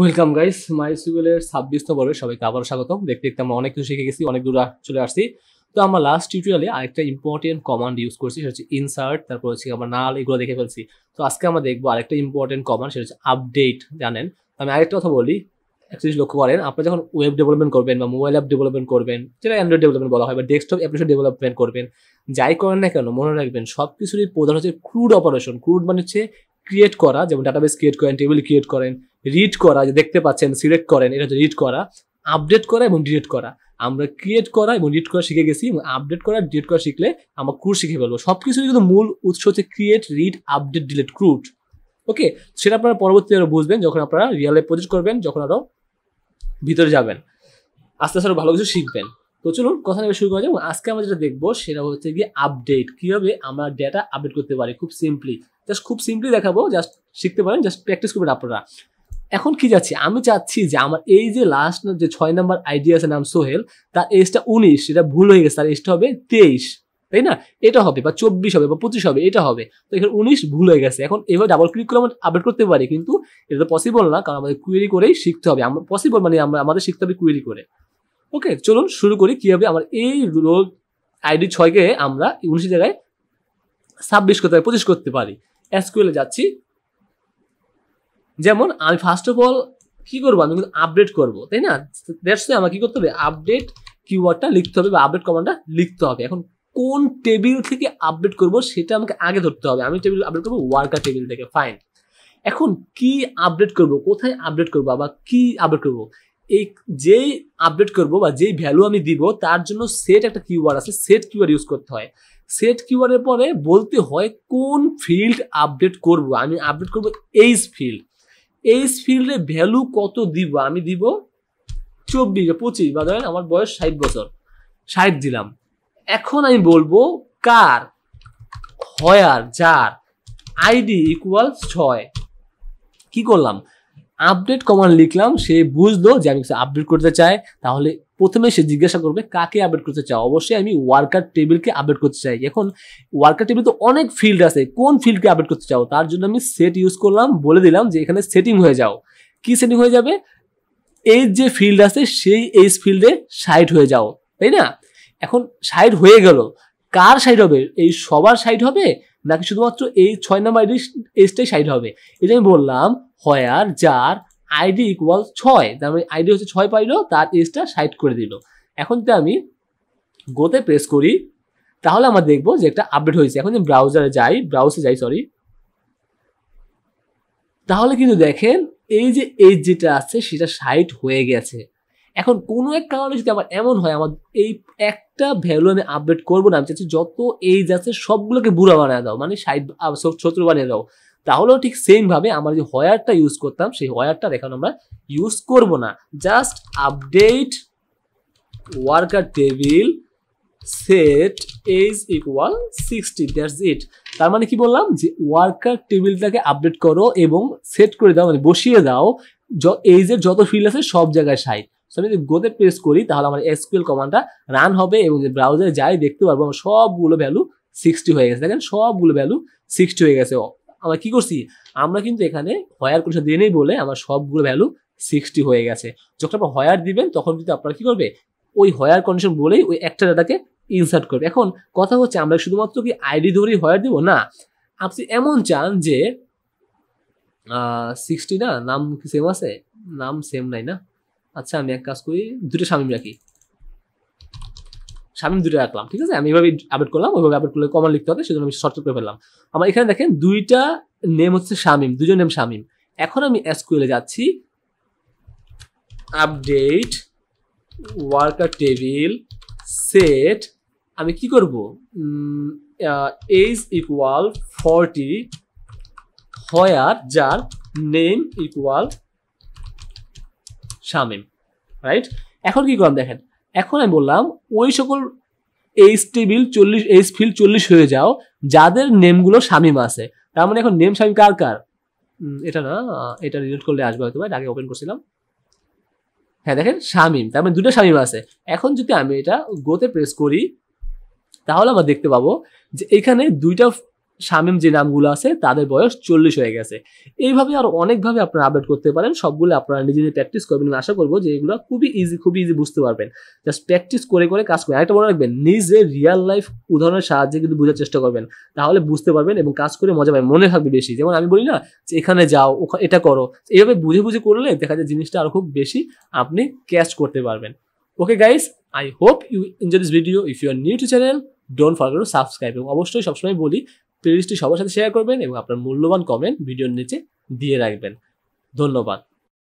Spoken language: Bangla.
ওয়েলকাম গাইস মাই সুইগুলের ছাব্বিশ পর্বে সবাইকে আবার স্বাগতম দেখতে দেখতে আমরা অনেক কিছু শিখে গেছি অনেক দূর চলে আসছি তো আমরা লাস্ট টিউটোরিয়ালে আরেকটা ইম্পর্টেন্ট কমান্ড ইউজ করছি সেটা হচ্ছে ইনসার্ট তারপর হচ্ছে আমরা নাল এগুলো দেখে ফেলছি তো আজকে আমরা দেখবো আরেকটা ইম্পর্টেন্ট কমান্ড সেটা হচ্ছে আপডেট জানেন আমি আরেকটা কথা বলি একটা জিনিস লক্ষ্য করেন আপনি যখন ওয়েব ডেভেলপমেন্ট করবেন বা মোবাইল অ্যাপ ডেভেলপমেন্ট করবেন যেটা অ্যান্ড্রয়েড ডেভেলপমেন্ট বলা হয় বা ডেস্কটপ অ্যাপ্লিকেশন ডেভেলপমেন্ট করবেন যাই করেন না কেন মনে রাখবেন সব কিছুরই প্রধান হচ্ছে ক্রুড অপারেশন ক্রুড মানে হচ্ছে ক্রিয়েট করা যেমন ডাটাবেস ক্রিয়েট করেন টেবিল ক্রিয়েট করেন রিড করা যে দেখতে পাচ্ছেন সিলেক্ট করেন এটা হচ্ছে রিড করা আপডেট করা এবং ডিলিট করা আমরা ক্রিয়েট করা এবং রিড করা শিখে গেছি এবং আপডেট করা ডিলিট করা শিখলে আমরা ক্রুট শিখে ফেলবো সব কিছু কিন্তু মূল উৎস হচ্ছে create read update delete CRUD okay সেটা আপনারা পরবর্তীতে আরও বুঝবেন যখন আপনারা রিয়ালে প্রজেক্ট করবেন যখন আরও ভিতরে যাবেন আস্তে আস্তে আরও ভালো কিছু শিখবেন তো চলুন কথা নিয়ে শুরু করা যাবে আজকে আমরা যেটা দেখবো সেটা হচ্ছে গিয়ে আপডেট কীভাবে আমরা ডেটা আপডেট করতে পারি খুব সিম্পলি জাস্ট খুব সিম্পলি দেখাবো জাস্ট শিখতে পারেন জাস্ট প্র্যাকটিস করবেন আপনারা এখন কি যাচ্ছি আমি চাচ্ছি যে আমার এই যে লাস্ট যে ছয় নম্বর আইডি আছে নাম সোহেল তার এজটা উনিশ এটা ভুল হয়ে গেছে তার এজটা হবে তেইশ তাই না এটা হবে বা চব্বিশ হবে বা পঁচিশ হবে এটা হবে তো এখানে উনিশ ভুল হয়ে গেছে এখন এভাবে ডাবল ক্লিক করে আমরা আপডেট করতে পারি কিন্তু এটা তো পসিবল না কারণ আমাদের কুয়েরি করেই শিখতে হবে আমরা পসিবল মানে আমরা আমাদের শিখতে হবে কুয়েরি করে ওকে চলুন শুরু করি কীভাবে আমার এই রোল আইডি ছয়কে আমরা উনিশ জায়গায় ছাব্বিশ করতে পারি পঁচিশ করতে পারি এসকুয়েলে যাচ্ছি যেমন আমি ফার্স্ট অফ অল কি করবো আমি কিন্তু আপডেট করবো তাই না দ্যাটস আমার কি করতে হবে আপডেট কিওয়ার্ডটা লিখতে হবে বা আপডেট কমান্ডটা লিখতে হবে এখন কোন টেবিল থেকে আপডেট করব সেটা আমাকে আগে ধরতে হবে আমি টেবিল আপডেট করবো ওয়ার্কার টেবিল থেকে ফাইন এখন কি আপডেট করব কোথায় আপডেট করব বা কি আপডেট করব এই যেই আপডেট করব বা যেই ভ্যালু আমি দিব তার জন্য সেট একটা কিওয়ার্ড আছে সেট কিওয়ার্ড ইউজ করতে হয় সেট কিওয়ার্ডের পরে বলতে হয় কোন ফিল্ড আপডেট করব আমি আপডেট করব এইচ ফিল্ড এই ফিল্ডে ভ্যালু কত দিব আমি দিব চব্বিশ পঁচিশ বা ধরেন আমার বয়স ষাট বছর ষাট দিলাম এখন আমি বলবো কার হয়ার যার আইডি ইকুয়াল ছয় কি করলাম আপডেট কমান্ড লিখলাম সে বুঝলো যে আমি আপডেট করতে চাই তাহলে প্রথমে সে জিজ্ঞাসা করবে কাকে আপডেট করতে চাও অবশ্যই আমি ওয়ার্কার টেবিলকে আপডেট করতে চাই এখন ওয়ার্কার টেবিল তো অনেক ফিল্ড আছে কোন ফিল্ডকে আপডেট করতে চাও তার জন্য আমি সেট ইউজ করলাম বলে দিলাম যে এখানে সেটিং হয়ে যাও কি সেটিং হয়ে যাবে এই যে ফিল্ড আছে সেই এই ফিল্ডে সাইড হয়ে যাও তাই না এখন সাইড হয়ে গেল কার সাইড হবে এই সবার সাইড হবে নাকি শুধুমাত্র এই ছয় নম্বর এজটাই সাইড হবে এটা আমি বললাম হয়ার যার আইডি ইকুয়াল ছয় তার মানে আইডি হচ্ছে ছয় পাইলো তার এজটা সাইড করে দিল এখন যদি আমি গোতে প্রেস করি তাহলে আমরা দেখবো যে একটা আপডেট হয়েছে এখন যে ব্রাউজারে যাই ব্রাউজে যাই সরি তাহলে কিন্তু দেখেন এই যে এজ যেটা আছে সেটা সাইড হয়ে গেছে এখন কোনো এক কারণে যদি আমার এমন হয় আমার এই একটা ভ্যালু আমি আপডেট করবো না আমি চাচ্ছি যত এইজ আছে সবগুলোকে বুড়া বানিয়ে দাও মানে সাইড ছত্র বানিয়ে দাও তাহলেও ঠিক সেমভাবে আমরা যে হোয়ারটা ইউজ করতাম সেই হোয়ারটার এখন আমরা ইউজ করব না just update worker table set is equal sixty that's it তার মানে কি বললাম যে ওয়ার্কার টেবিলটাকে আপডেট করো এবং সেট করে দাও মানে বসিয়ে দাও এইজের যত ফিল্ড আছে সব জায়গায় সাইট আমি যদি গোতে প্রেস করি তাহলে আমার এসকিউএল কমান্ডটা রান হবে এবং যে ব্রাউজারে যাই দেখতে পারবো আমার সবগুলো ভ্যালু সিক্সটি হয়ে গেছে দেখেন সবগুলো ভ্যালু সিক্সটি হয়ে গেছে আমরা কি করছি আমরা কিন্তু এখানে হয়ার কন্ডিশন দিয়ে নেই বলে আমার সবগুলো ভ্যালু সিক্সটি হয়ে গেছে যখন আপনার হয়ার দিবেন তখন কিন্তু আপনারা কি করবে ওই হয়ার কন্ডিশন বলেই ওই একটা ডাটাকে ইনসার্ট করবে এখন কথা হচ্ছে আমরা শুধুমাত্র কি আইডি ধরেই হয়ার দেবো না আপনি এমন চান যে সিক্সটি না নাম কি সেম আছে নাম সেম নাই না আচ্ছা আমি এক কাজ করি দুটো স্বামী রাখি সামনে দুটো রাখলাম ঠিক আছে আমি এইভাবে আপডেট করলাম ওইভাবে আপডেট করলে কমন লিখতে হবে সেজন্য আমি শর্ট করে ফেললাম আমার এখানে দেখেন দুইটা নেম হচ্ছে শামিম দুজন নেম শামিম এখন আমি এসকুয়েলে যাচ্ছি আপডেট ওয়ার্কার টেবিল সেট আমি কি করব এইজ ইকুয়াল ফর্টি হয়ার যার নেম ইকুয়াল শামিম রাইট এখন কি করলাম দেখেন এখন আমি বললাম ওই সকল এইচ টেবিল চল্লিশ এইচ ফিল চল্লিশ হয়ে যাও যাদের নেমগুলো স্বামীম আছে তার মানে এখন নেম স্বামী কার কার এটা না এটা রিলেট করলে আসবে হয়তো ভাই আগে ওপেন করছিলাম হ্যাঁ দেখেন স্বামীম তার মানে দুটো শামিম আছে এখন যদি আমি এটা গোতে প্রেস করি তাহলে আমরা দেখতে পাবো যে এখানে দুইটা শামিম যে নামগুলো আছে তাদের বয়স চল্লিশ হয়ে গেছে এইভাবে আর অনেকভাবে আপনারা আপডেট করতে পারেন সবগুলো আপনারা নিজেদের প্র্যাকটিস করবেন আশা করবো যে এগুলো খুবই ইজি খুবই ইজি বুঝতে পারবেন জাস্ট প্র্যাকটিস করে করে কাজ করবেন একটা মনে রাখবেন নিজে রিয়াল লাইফ উদাহরণের সাহায্যে কিন্তু বোঝার চেষ্টা করবেন তাহলে বুঝতে পারবেন এবং কাজ করে মজা পাবেন মনে থাকবে বেশি যেমন আমি বলি না যে এখানে যাও এটা করো এইভাবে বুঝে বুঝে করলে দেখা যায় জিনিসটা আরও খুব বেশি আপনি ক্যাচ করতে পারবেন okay guys I hope you enjoy this video if you are new to channel don't forget to subscribe এবং অবশ্যই সবসময় বলি প্লেলিস্টটি সবার সাথে শেয়ার করবেন এবং আপনার মূল্যবান কমেন্ট ভিডিওর নিচে দিয়ে রাখবেন ধন্যবাদ